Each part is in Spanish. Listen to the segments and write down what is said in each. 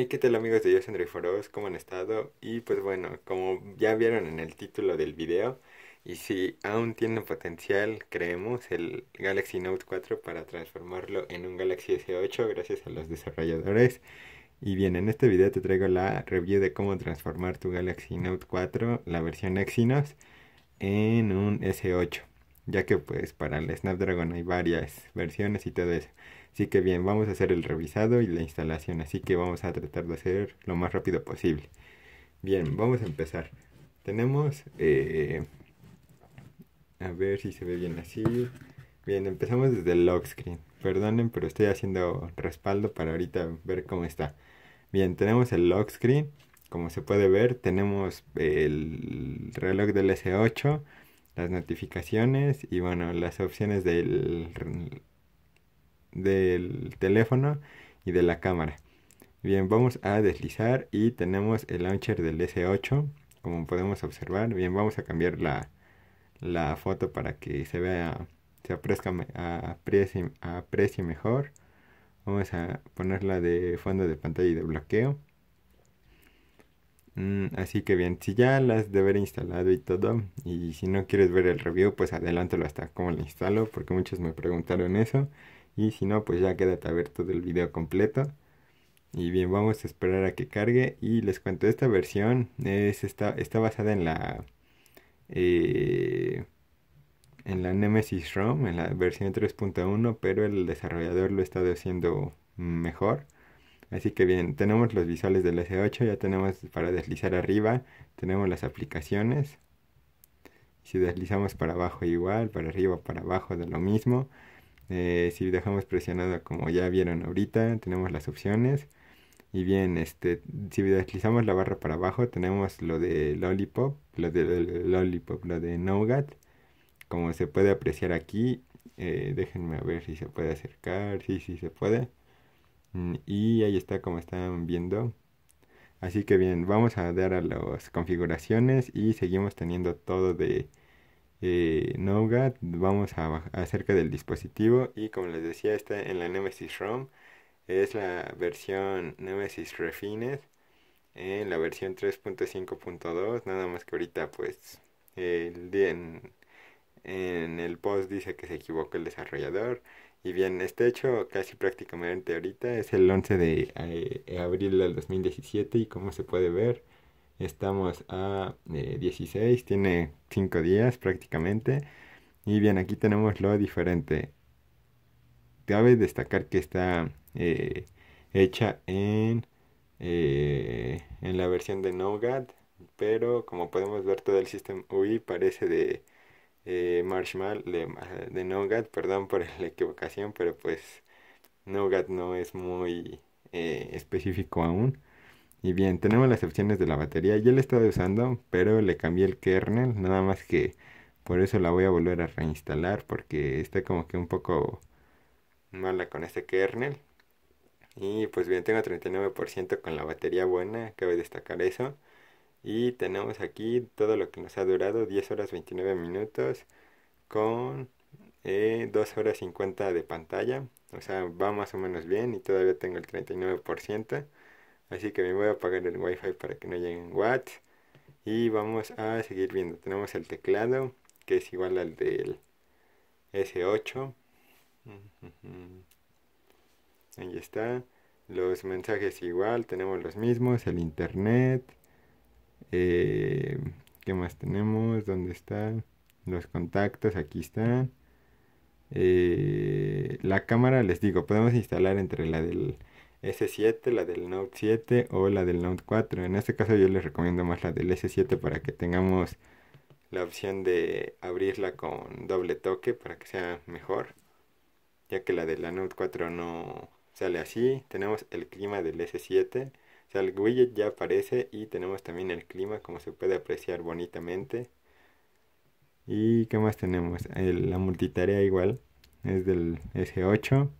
Hey, ¿qué tal amigos de Yo André Foros? ¿Cómo han estado? Y pues bueno, como ya vieron en el título del video, y si aún tienen potencial, creemos, el Galaxy Note 4 para transformarlo en un Galaxy S8 gracias a los desarrolladores. Y bien, en este video te traigo la review de cómo transformar tu Galaxy Note 4, la versión Exynos, en un S8 ya que pues para el Snapdragon hay varias versiones y todo eso. Así que bien, vamos a hacer el revisado y la instalación, así que vamos a tratar de hacer lo más rápido posible. Bien, vamos a empezar. Tenemos, eh, a ver si se ve bien así. Bien, empezamos desde el lock screen. Perdonen, pero estoy haciendo respaldo para ahorita ver cómo está. Bien, tenemos el lock screen. Como se puede ver, tenemos el reloj del S8, las notificaciones y bueno, las opciones del, del teléfono y de la cámara. Bien, vamos a deslizar y tenemos el launcher del S8, como podemos observar. Bien, vamos a cambiar la, la foto para que se vea, se aprezca, aprecie, aprecie mejor. Vamos a ponerla de fondo de pantalla y de bloqueo. Mm, así que bien, si ya las has de haber instalado y todo, y si no quieres ver el review, pues adelántalo hasta cómo la instalo, porque muchos me preguntaron eso. Y si no, pues ya quédate a ver todo el video completo. Y bien, vamos a esperar a que cargue. Y les cuento, esta versión es, está, está basada en la... Eh, en la Nemesis ROM, en la versión 3.1, pero el desarrollador lo está haciendo mejor. Así que bien, tenemos los visuales del S8, ya tenemos para deslizar arriba, tenemos las aplicaciones. Si deslizamos para abajo igual, para arriba, para abajo de lo mismo. Eh, si dejamos presionado como ya vieron ahorita, tenemos las opciones. Y bien, este, si deslizamos la barra para abajo, tenemos lo de Lollipop, lo de, Lollipop, lo de Nougat. Como se puede apreciar aquí, eh, déjenme ver si se puede acercar, sí, sí se puede. Mm, y ahí está como están viendo. Así que bien, vamos a dar a las configuraciones y seguimos teniendo todo de eh, Nougat, Vamos a, acerca del dispositivo y como les decía está en la Nemesis ROM. Es la versión Nemesis Refined en la versión 3.5.2. Nada más que ahorita pues en el post dice que se equivocó el desarrollador. Y bien, este hecho casi prácticamente ahorita es el 11 de eh, eh, abril del 2017 y como se puede ver, estamos a 16, eh, tiene 5 días prácticamente. Y bien, aquí tenemos lo diferente. Cabe destacar que está hecha en, en la versión de Nougat, pero como podemos ver todo el sistema UI parece de eh, marshmallow, de, eh, de nougat, perdón por la equivocación, pero pues nougat no es muy eh, específico aún. Y bien, tenemos las opciones de la batería. ya la estaba usando, pero le cambié el kernel, nada más que por eso la voy a volver a reinstalar porque está como que un poco mala con este kernel. Y pues bien, tengo 39% con la batería buena, cabe destacar eso. Y tenemos aquí todo lo que nos ha durado 10 horas 29 minutos con 2 eh, horas 50 de pantalla. O sea, va más o menos bien y todavía tengo el 39%. Así que me voy a apagar el wifi para que no lleguen watts. Y vamos a seguir viendo. Tenemos el teclado que es igual al del S8. Ahí está. Los mensajes igual, tenemos los mismos. El internet. Eh, ¿Qué más tenemos? ¿Dónde están? Los contactos, aquí están. Eh, la cámara, les digo, podemos instalar entre la del S7, la del Note 7 o la del Note 4. En este caso yo les recomiendo más la del S7 para que tengamos la opción de abrirla con doble toque para que sea mejor. Ya que la de la Note 4 no sale así. Tenemos el clima del S7 o sea, el widget ya aparece y tenemos también el clima como se puede apreciar bonitamente. ¿Y qué más tenemos? la multitarea igual es del S8.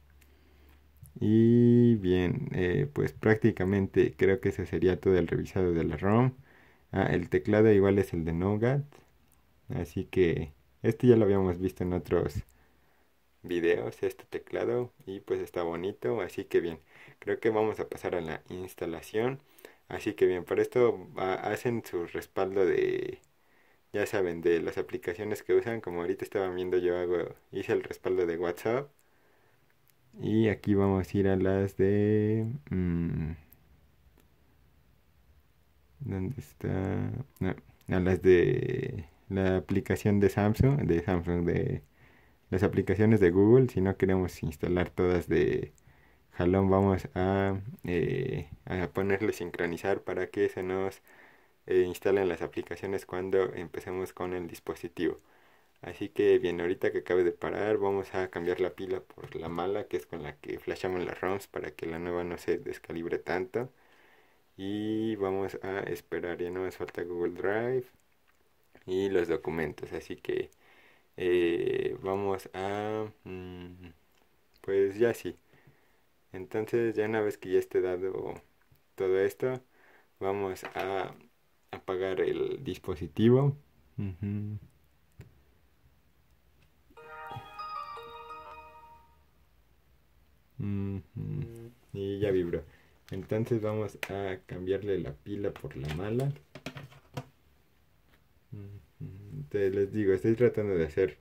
Y bien, eh, pues prácticamente creo que ese sería todo el revisado de la ROM. Ah, el teclado igual es el de Nougat. Así que este ya lo habíamos visto en otros videos, este teclado. Y pues está bonito, así que bien creo que vamos a pasar a la instalación así que bien para esto hacen su respaldo de ya saben de las aplicaciones que usan como ahorita estaban viendo yo hago hice el respaldo de whatsapp y aquí vamos a ir a las de mm, dónde está a las de la aplicación de Samsung de Samsung de las aplicaciones de Google si no queremos instalar todas de jalón vamos a, ponerlo eh, a sincronizar para que se nos eh, instalen las aplicaciones cuando empecemos con el dispositivo. Así que bien, ahorita que acabe de parar vamos a cambiar la pila por la mala que es con la que flashamos las ROMs para que la nueva no se descalibre tanto. Y vamos a esperar, ya no me falta Google Drive y los documentos. Así que eh, vamos a... Mm, pues ya sí. Entonces ya una vez que ya esté dado todo esto, vamos a apagar el dispositivo. Y ya vibró. Entonces vamos a cambiarle la pila por la mala. Entonces, les digo, estoy tratando de hacer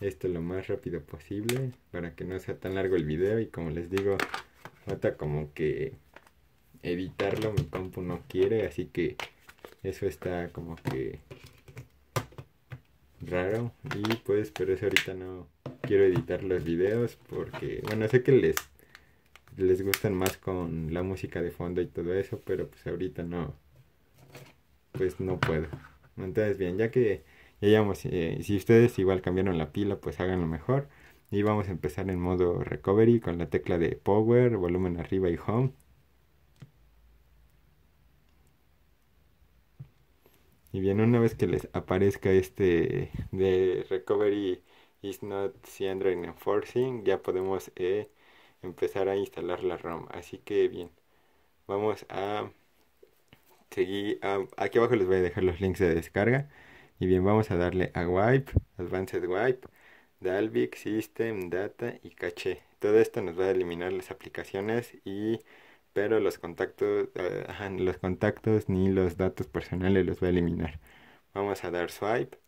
esto lo más rápido posible para que no sea tan largo el video y como les digo falta como que editarlo mi compu no quiere así que eso está como que raro y pues pero eso ahorita no quiero editar los videos porque bueno sé que les les gustan más con la música de fondo y todo eso pero pues ahorita no pues no puedo entonces bien ya que y eh, si ustedes igual cambiaron la pila, pues hagan lo mejor. Y vamos a empezar en modo recovery con la tecla de power, volumen arriba y home. Y bien, una vez que les aparezca este de recovery is not the en enforcing, ya podemos eh, empezar a instalar la ROM. Así que bien, vamos a seguir. aquí abajo les voy a dejar los links de descarga. Y bien, vamos a darle a Wipe, Advanced Wipe, Dalvik, System, Data y Caché. Todo esto nos va a eliminar las aplicaciones y pero los contactos, eh, los contactos ni los datos personales los va a eliminar. Vamos a dar swipe.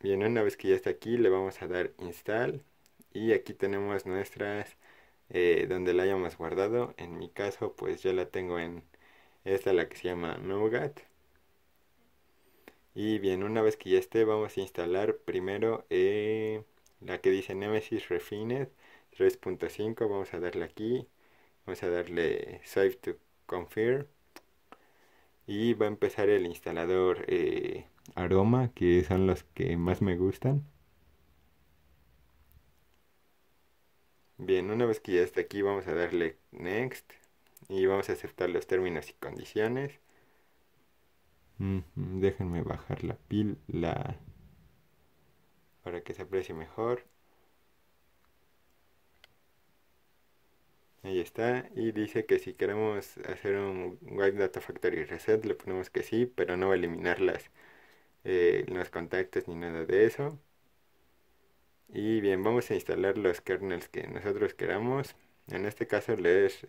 Bien, una vez que ya está aquí le vamos a dar install y aquí tenemos nuestras eh, donde la hayamos guardado. En mi caso pues ya la tengo en esta es la que se llama NoGAT. Y bien, una vez que ya esté, vamos a instalar primero eh, la que dice Nemesis Refined 3.5. Vamos a darle aquí. Vamos a darle Save to Confirm. Y va a empezar el instalador eh, Aroma, que son los que más me gustan. Bien, una vez que ya está aquí, vamos a darle Next y vamos a aceptar los términos y condiciones. déjenme bajar la pila para que se aprecie mejor. Ahí está. Y dice que si queremos hacer un White Data Factory Reset, le ponemos que sí, pero no va a eliminar las, eh, los contactos ni nada de eso. Y bien, vamos a instalar los kernels que nosotros queramos. En este caso les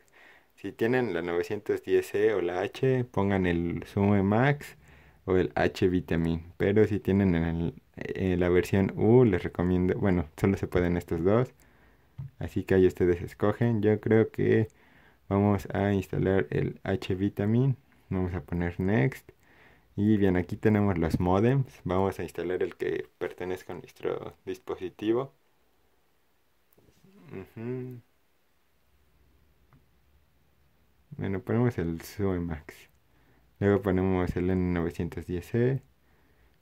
si tienen la 910E o la H, pongan el Zoom Max o el H Vitamin. Pero si tienen eh, la versión U, les recomiendo, bueno, solo se pueden estos dos. Así que ahí ustedes escogen. Yo creo que vamos a instalar el H Vitamin. Vamos a poner Next. Y bien, aquí tenemos los modems. Vamos a instalar el que pertenezca a nuestro dispositivo. Bueno, ponemos el zoom Max. Luego ponemos el n 910 c e.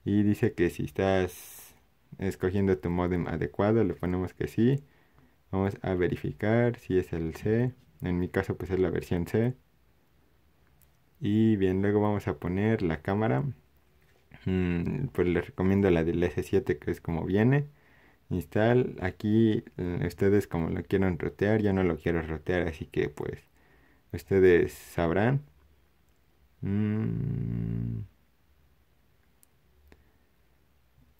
Y dice que si estás escogiendo tu modem adecuado, le ponemos que sí. Vamos a verificar si es el C. En mi caso pues es la versión C. Y bien, luego vamos a poner la cámara. Mm, pues les recomiendo la del S7 que es como viene. Instal. Aquí eh, ustedes como lo quieran rotear, yo no lo quiero rotear, así que pues Ustedes sabrán. Mm.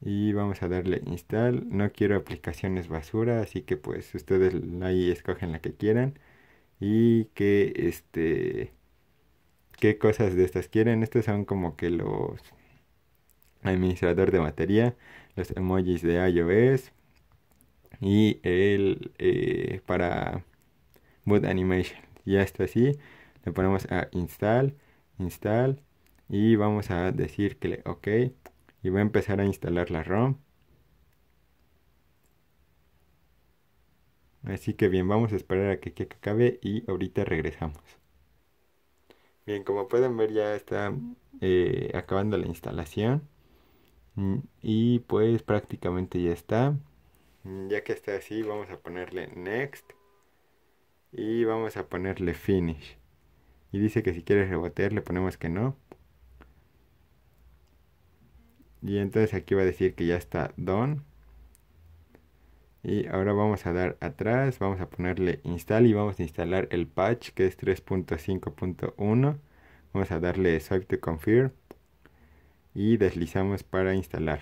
Y vamos a darle install. No quiero aplicaciones basura, así que pues ustedes ahí escogen la que quieran. Y que este... ¿Qué cosas de estas quieren? Estos son como que los administrador de batería, los emojis de iOS y el eh, para boot animation ya está así. Le ponemos a install, install y vamos a decir que ok y va a empezar a instalar la ROM. Así que bien, vamos a esperar a que, acabe y ahorita regresamos. Bien, como pueden ver ya está eh, acabando la instalación. Mm, y pues prácticamente ya está. Mm, ya que está así, vamos a ponerle next. Y vamos a ponerle finish. Y dice que si quiere rebotear le ponemos que no. Y entonces aquí va a decir que ya está done. Y ahora vamos a dar atrás, vamos a ponerle install y vamos a instalar el patch que es 3.5.1. Vamos a darle swipe to confirm y deslizamos para instalar.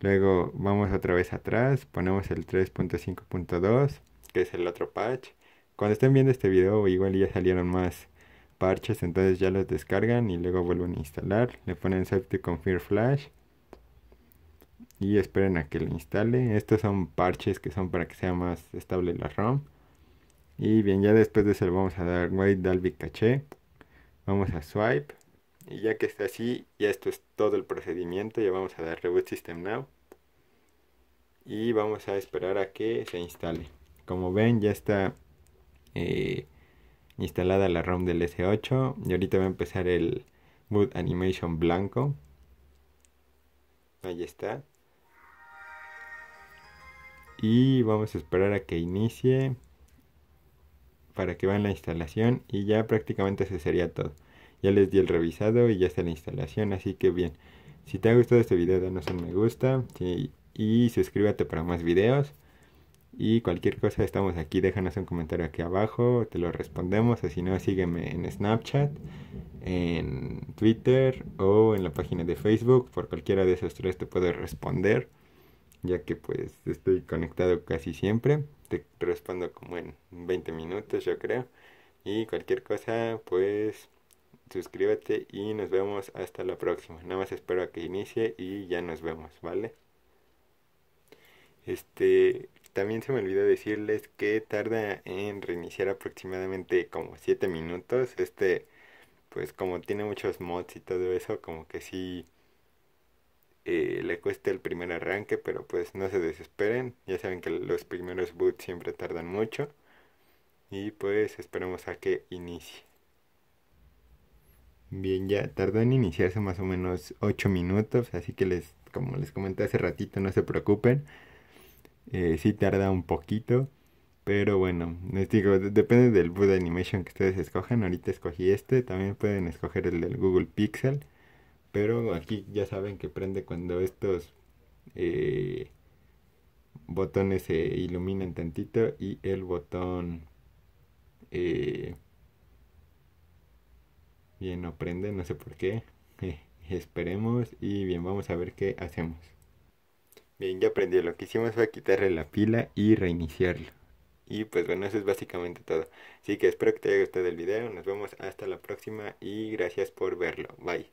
Luego vamos otra vez atrás, ponemos el 3.5.2 que es el otro patch. Cuando estén viendo este video, igual ya salieron más parches, entonces ya los descargan y luego vuelven a instalar. Le ponen Safety Confirm Flash y esperen a que lo instale. Estos son parches que son para que sea más estable la ROM. Y bien, ya después de eso le vamos a dar Wait Dalvik Caché. Vamos a Swipe. Y ya que está así, ya esto es todo el procedimiento. Ya vamos a dar Reboot System Now. Y vamos a esperar a que se instale. Como ven, ya está eh, instalada la ROM del S8. Y ahorita va a empezar el boot animation blanco. Ahí está. Y vamos a esperar a que inicie para que en la instalación y ya prácticamente se sería todo. Ya les di el revisado y ya está la instalación, así que bien. Si te ha gustado este video danos un me gusta y, y suscríbete para más videos. Y cualquier cosa estamos aquí, déjanos un comentario aquí abajo, te lo respondemos. O si no, sígueme en Snapchat, en Twitter o en la página de Facebook. Por cualquiera de esos tres te puedo responder, ya que pues estoy conectado casi siempre. Te respondo como en 20 minutos, yo creo. Y cualquier cosa, pues suscríbete y nos vemos hasta la próxima. Nada más espero a que inicie y ya nos vemos, ¿vale? Este, también se me olvidó decirles que tarda en reiniciar aproximadamente como 7 minutos. Este, pues como tiene muchos mods y todo eso, como que sí eh, le cuesta el primer arranque, pero pues no se desesperen. Ya saben que los primeros boots siempre tardan mucho. Y pues esperemos a que inicie. Bien, ya tardó en iniciarse más o menos 8 minutos, así que les, como les comenté hace ratito, no se preocupen. Eh, si tarda un poquito. Pero bueno, les digo, depende del Buda Animation que ustedes escogen Ahorita escogí este. También pueden escoger el del Google Pixel. Pero aquí ya saben que prende cuando estos eh, botones se iluminan tantito. Y el botón... Eh, bien, no prende, no sé por qué. esperemos y bien, vamos a ver qué hacemos. Bien, ya aprendí. Lo que hicimos fue quitarle la pila y reiniciarlo. Y pues bueno, eso es básicamente todo. Así que espero que te haya gustado el video. Nos vemos hasta la próxima y gracias por verlo. Bye.